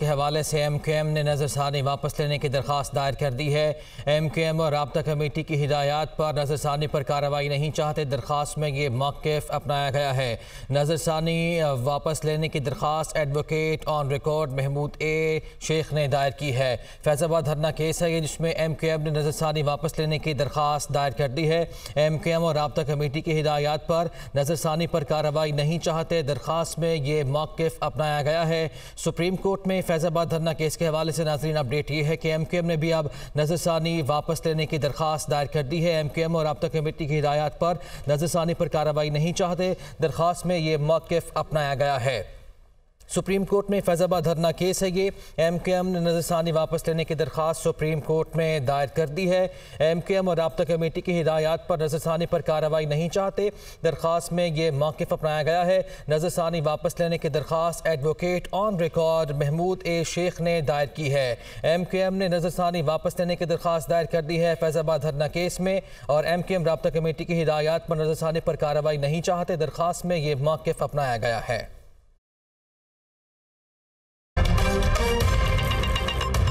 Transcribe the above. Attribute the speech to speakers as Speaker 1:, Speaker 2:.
Speaker 1: के हवाले से एम क्यू एम ने नज़रसानी वापस लेने की दरख्वास्त दायर कर दी है एम क्यू एम और रबता कमेटी की हिदायत पर नज़रसानी पर कार्रवाई नहीं चाहते दरख्वास्त में ये मौकफ अपनाया गया है नज़रसानी वापस लेने की दरख्वास्त advocate on record Mahmood A Shaikh ने दायर की है फैजाबाद धरना केस है जिसमें एम क्यू एम ने नज़रसानी वापस लेने की दरख्वास्त दायर कर दी है एम क्यू एम और रबता कमेटी की हिदायत पर नज़रसानी पर कार्रवाई नहीं चाहते दरख्वास्त में ये मौकफ अपनाया गया है सुप्रीम कोर्ट में फैजाबाद धरना केस के हवाले से नाजरीन अपडेट ये है कि एम क्यू एम ने भी अब नजरसानी वापस लेने की दरख्वास्त दायर कर दी है एम क्यू एम और रबा कमेटी की हिदायत पर नजरसानी पर कार्रवाई नहीं चाहते दरख्वास्त में ये मौकफ अपनाया गया है सुप्रीम कोर्ट में फैजाबाद धरना केस है ये एम के एम ने नजरसानी वापस लेने की दरख्वास्त सुप्रीम कोर्ट में दायर कर दी है एम के एम और रबता कमेटी की हिदायत पर नजरसानी पर कार्रवाई नहीं चाहते दरख्वास्त में ये मौकफ अपनाया गया है नजरसानी वापस लेने की दरख्वास्त advocate on record Mahmood A Shaikh ने दायर की है एम के एम ने नजरसानी वापस लेने की दरख्वास्त दायर कर दी है फैजाबाद धरना केस में और एम के एम रबता कमेटी की हिदायत पर नजरसानी पर कार्रवाई नहीं चाहते दरख्वास्त में ये मौकफ अपनाया गया है